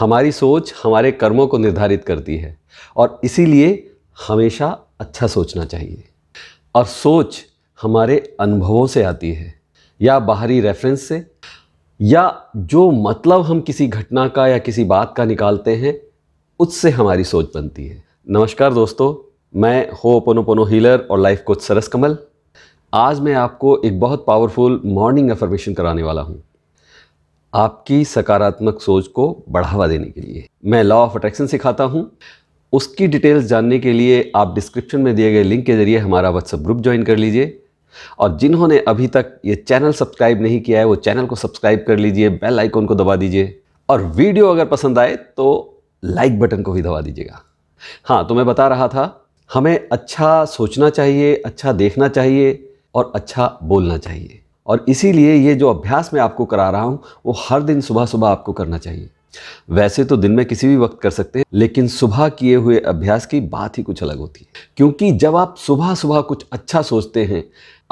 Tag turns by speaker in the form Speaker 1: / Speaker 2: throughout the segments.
Speaker 1: हमारी सोच हमारे कर्मों को निर्धारित करती है और इसीलिए हमेशा अच्छा सोचना चाहिए और सोच हमारे अनुभवों से आती है या बाहरी रेफरेंस से या जो मतलब हम किसी घटना का या किसी बात का निकालते हैं उससे हमारी सोच बनती है नमस्कार दोस्तों मैं हो पोनो हीलर और लाइफ कोच सरस कमल आज मैं आपको एक बहुत पावरफुल मॉर्निंग अफर्मेशन कराने वाला हूँ आपकी सकारात्मक सोच को बढ़ावा देने के लिए मैं लॉ ऑफ अट्रैक्शन सिखाता हूँ उसकी डिटेल्स जानने के लिए आप डिस्क्रिप्शन में दिए गए लिंक के ज़रिए हमारा व्हाट्सएप ग्रुप ज्वाइन कर लीजिए और जिन्होंने अभी तक ये चैनल सब्सक्राइब नहीं किया है वो चैनल को सब्सक्राइब कर लीजिए बेल आइकॉन को दबा दीजिए और वीडियो अगर पसंद आए तो लाइक बटन को भी दबा दीजिएगा हाँ तो मैं बता रहा था हमें अच्छा सोचना चाहिए अच्छा देखना चाहिए और अच्छा बोलना चाहिए और इसीलिए ये जो अभ्यास मैं आपको करा रहा हूँ वो हर दिन सुबह सुबह आपको करना चाहिए वैसे तो दिन में किसी भी वक्त कर सकते हैं लेकिन सुबह किए हुए अभ्यास की बात ही कुछ अलग होती है क्योंकि जब आप सुबह सुबह कुछ अच्छा सोचते हैं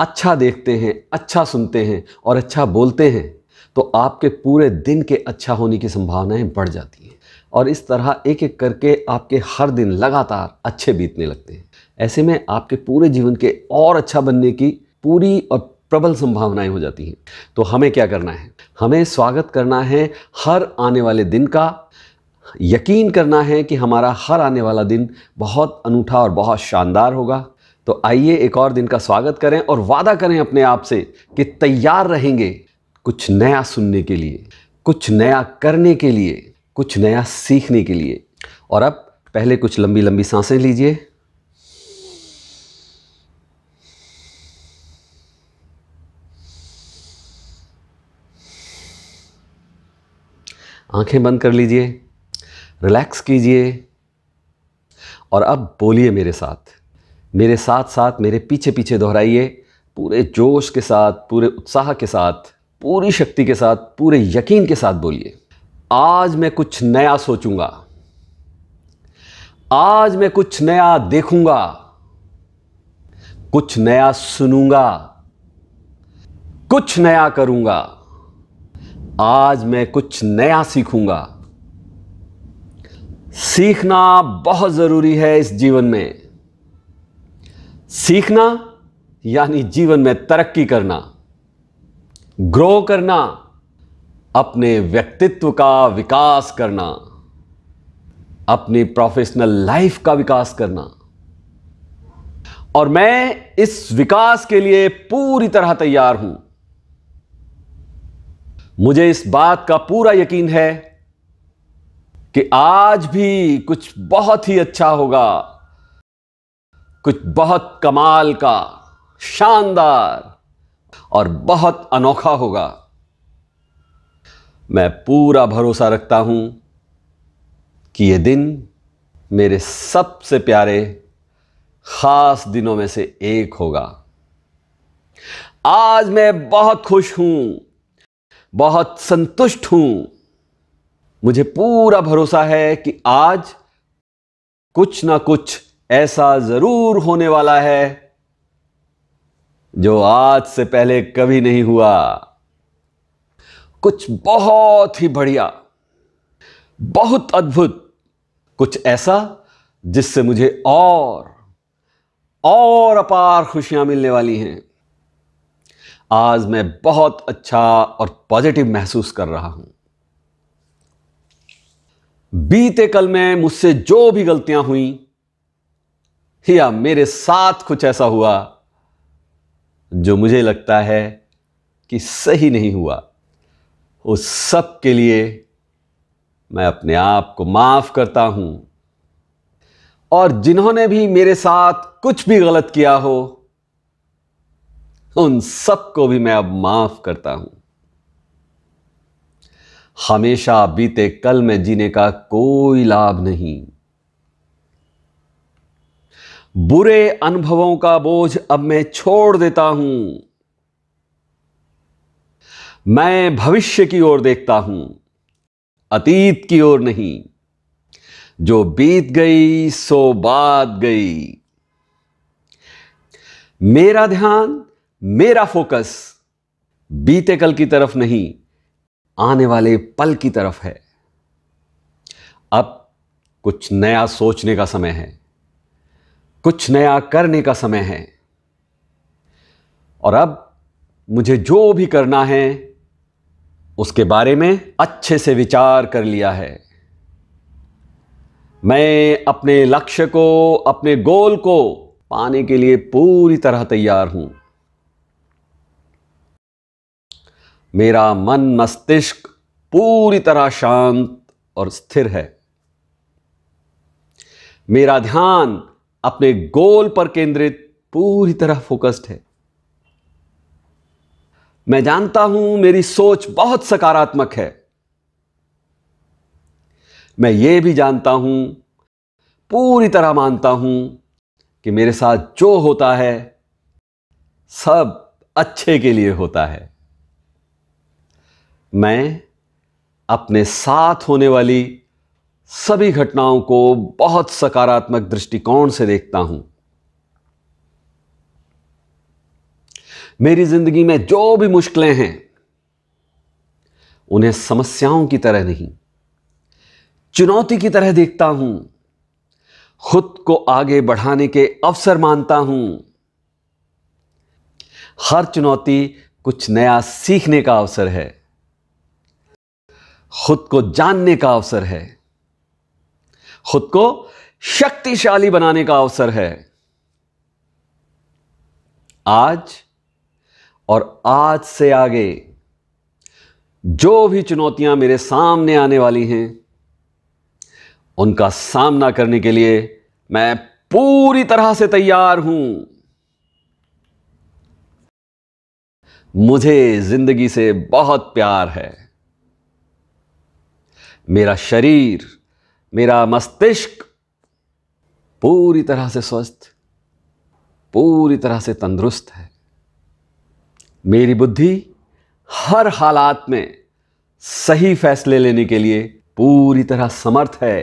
Speaker 1: अच्छा देखते हैं अच्छा सुनते हैं और अच्छा बोलते हैं तो आपके पूरे दिन के अच्छा होने की संभावनाएं बढ़ जाती हैं और इस तरह एक एक करके आपके हर दिन लगातार अच्छे बीतने लगते हैं ऐसे में आपके पूरे जीवन के और अच्छा बनने की पूरी और प्रबल संभावनाएं हो जाती हैं तो हमें क्या करना है हमें स्वागत करना है हर आने वाले दिन का यकीन करना है कि हमारा हर आने वाला दिन बहुत अनूठा और बहुत शानदार होगा तो आइए एक और दिन का स्वागत करें और वादा करें अपने आप से कि तैयार रहेंगे कुछ नया सुनने के लिए कुछ नया करने के लिए कुछ नया सीखने के लिए और अब पहले कुछ लंबी लंबी सांसें लीजिए आंखें बंद कर लीजिए रिलैक्स कीजिए और अब बोलिए मेरे साथ मेरे साथ साथ मेरे पीछे पीछे दोहराइए पूरे जोश के साथ पूरे उत्साह के साथ पूरी शक्ति के साथ पूरे यकीन के साथ बोलिए आज मैं कुछ नया सोचूंगा आज मैं कुछ नया देखूंगा कुछ नया सुनूंगा कुछ नया करूंगा आज मैं कुछ नया सीखूंगा सीखना बहुत ज़रूरी है इस जीवन में सीखना यानी जीवन में तरक्की करना ग्रो करना अपने व्यक्तित्व का विकास करना अपनी प्रोफेशनल लाइफ का विकास करना और मैं इस विकास के लिए पूरी तरह तैयार हूं मुझे इस बात का पूरा यकीन है कि आज भी कुछ बहुत ही अच्छा होगा कुछ बहुत कमाल का शानदार और बहुत अनोखा होगा मैं पूरा भरोसा रखता हूं कि यह दिन मेरे सबसे प्यारे खास दिनों में से एक होगा आज मैं बहुत खुश हूं बहुत संतुष्ट हूं मुझे पूरा भरोसा है कि आज कुछ ना कुछ ऐसा जरूर होने वाला है जो आज से पहले कभी नहीं हुआ कुछ बहुत ही बढ़िया बहुत अद्भुत कुछ ऐसा जिससे मुझे और और अपार खुशियां मिलने वाली हैं आज मैं बहुत अच्छा और पॉजिटिव महसूस कर रहा हूं बीते कल में मुझसे जो भी गलतियां हुई या मेरे साथ कुछ ऐसा हुआ जो मुझे लगता है कि सही नहीं हुआ उस सब के लिए मैं अपने आप को माफ करता हूं और जिन्होंने भी मेरे साथ कुछ भी गलत किया हो उन सबको भी मैं अब माफ करता हूं हमेशा बीते कल में जीने का कोई लाभ नहीं बुरे अनुभवों का बोझ अब मैं छोड़ देता हूं मैं भविष्य की ओर देखता हूं अतीत की ओर नहीं जो बीत गई सो बात गई मेरा ध्यान मेरा फोकस बीते कल की तरफ नहीं आने वाले पल की तरफ है अब कुछ नया सोचने का समय है कुछ नया करने का समय है और अब मुझे जो भी करना है उसके बारे में अच्छे से विचार कर लिया है मैं अपने लक्ष्य को अपने गोल को पाने के लिए पूरी तरह तैयार हूं मेरा मन मस्तिष्क पूरी तरह शांत और स्थिर है मेरा ध्यान अपने गोल पर केंद्रित पूरी तरह फोकस्ड है मैं जानता हूं मेरी सोच बहुत सकारात्मक है मैं ये भी जानता हूं पूरी तरह मानता हूं कि मेरे साथ जो होता है सब अच्छे के लिए होता है मैं अपने साथ होने वाली सभी घटनाओं को बहुत सकारात्मक दृष्टिकोण से देखता हूं मेरी जिंदगी में जो भी मुश्किलें हैं उन्हें समस्याओं की तरह नहीं चुनौती की तरह देखता हूं खुद को आगे बढ़ाने के अवसर मानता हूं हर चुनौती कुछ नया सीखने का अवसर है खुद को जानने का अवसर है खुद को शक्तिशाली बनाने का अवसर है आज और आज से आगे जो भी चुनौतियां मेरे सामने आने वाली हैं उनका सामना करने के लिए मैं पूरी तरह से तैयार हूं मुझे जिंदगी से बहुत प्यार है मेरा शरीर मेरा मस्तिष्क पूरी तरह से स्वस्थ पूरी तरह से तंदुरुस्त है मेरी बुद्धि हर हालात में सही फैसले लेने के लिए पूरी तरह समर्थ है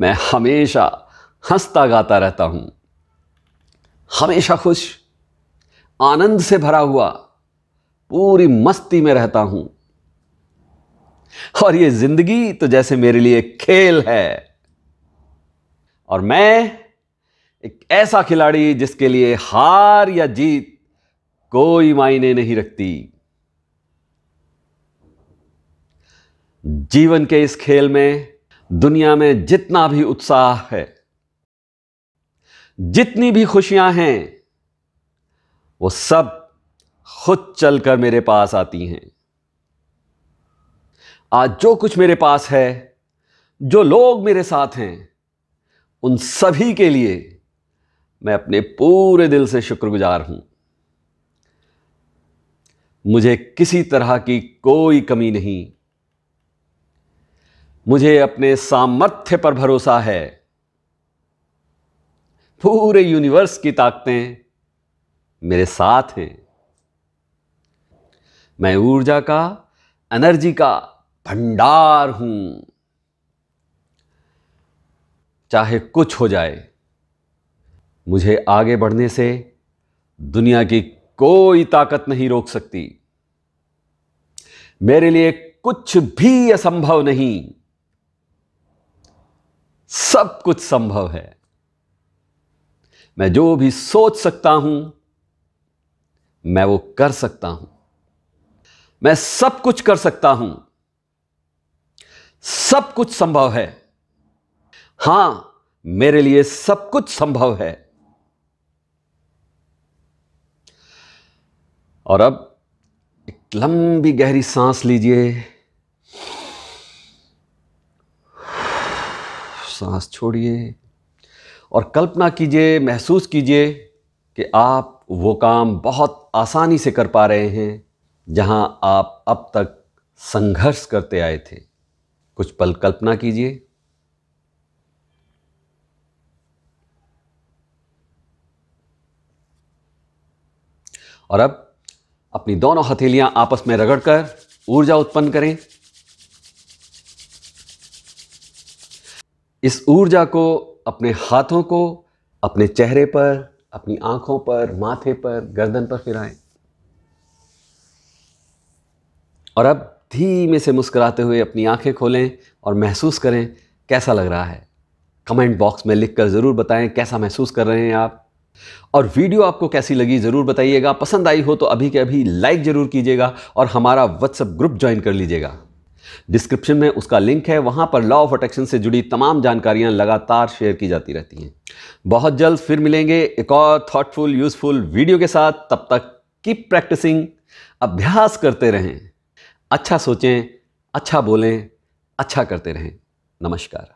Speaker 1: मैं हमेशा हंसता गाता रहता हूं हमेशा खुश आनंद से भरा हुआ पूरी मस्ती में रहता हूं और ये जिंदगी तो जैसे मेरे लिए खेल है और मैं एक ऐसा खिलाड़ी जिसके लिए हार या जीत कोई मायने नहीं रखती जीवन के इस खेल में दुनिया में जितना भी उत्साह है जितनी भी खुशियां हैं वो सब खुद चलकर मेरे पास आती हैं आज जो कुछ मेरे पास है जो लोग मेरे साथ हैं उन सभी के लिए मैं अपने पूरे दिल से शुक्रगुजार हूं मुझे किसी तरह की कोई कमी नहीं मुझे अपने सामर्थ्य पर भरोसा है पूरे यूनिवर्स की ताकतें मेरे साथ हैं मैं ऊर्जा का एनर्जी का भंडार हूं चाहे कुछ हो जाए मुझे आगे बढ़ने से दुनिया की कोई ताकत नहीं रोक सकती मेरे लिए कुछ भी असंभव नहीं सब कुछ संभव है मैं जो भी सोच सकता हूं मैं वो कर सकता हूं मैं सब कुछ कर सकता हूं सब कुछ संभव है हां मेरे लिए सब कुछ संभव है और अब एक लंबी गहरी सांस लीजिए सांस छोड़िए और कल्पना कीजिए महसूस कीजिए कि आप वो काम बहुत आसानी से कर पा रहे हैं जहां आप अब तक संघर्ष करते आए थे कुछ पल कल्पना कीजिए और अब अपनी दोनों हथेलियां आपस में रगड़कर ऊर्जा उत्पन्न करें इस ऊर्जा को अपने हाथों को अपने चेहरे पर अपनी आंखों पर माथे पर गर्दन पर फिराएं और अब धीमे से मुस्कुराते हुए अपनी आंखें खोलें और महसूस करें कैसा लग रहा है कमेंट बॉक्स में लिखकर ज़रूर बताएं कैसा महसूस कर रहे हैं आप और वीडियो आपको कैसी लगी ज़रूर बताइएगा पसंद आई हो तो अभी के अभी लाइक ज़रूर कीजिएगा और हमारा व्हाट्सएप ग्रुप ज्वाइन कर लीजिएगा डिस्क्रिप्शन में उसका लिंक है वहाँ पर लॉ ऑफ अट्रैक्शन से जुड़ी तमाम जानकारियाँ लगातार शेयर की जाती रहती हैं बहुत जल्द फिर मिलेंगे एक और थॉटफुल यूज़फुल वीडियो के साथ तब तक कीप प्रैक्टिसिंग अभ्यास करते रहें अच्छा सोचें अच्छा बोलें अच्छा करते रहें नमस्कार